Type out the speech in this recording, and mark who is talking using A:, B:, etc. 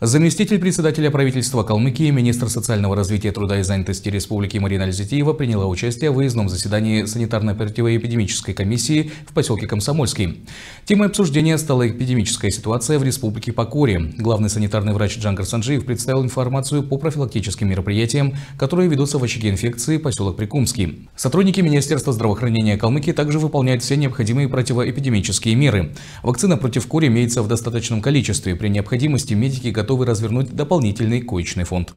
A: Заместитель председателя правительства Калмыкии, министр социального развития, труда и занятости республики Марина Альзитиева приняла участие в выездном заседании санитарно-противоэпидемической комиссии в поселке Комсомольский. Темой обсуждения стала эпидемическая ситуация в республике Покоре. Главный санитарный врач Джангар Санджиев представил информацию по профилактическим мероприятиям, которые ведутся в очаге инфекции поселок Прикумский. Сотрудники Министерства здравоохранения Калмыкии также выполняют все необходимые противоэпидемические меры. Вакцина против кори имеется в достаточном количестве. При необходимости медики готовы готовы развернуть дополнительный коечный фонд.